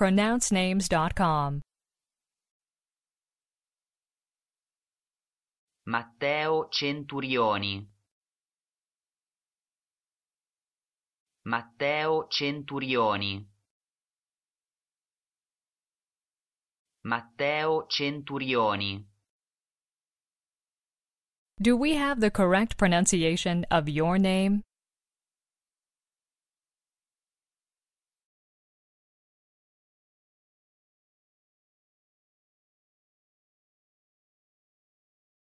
pronouncenames.com. Matteo Centurioni Matteo Centurioni Matteo Centurioni Do we have the correct pronunciation of your name?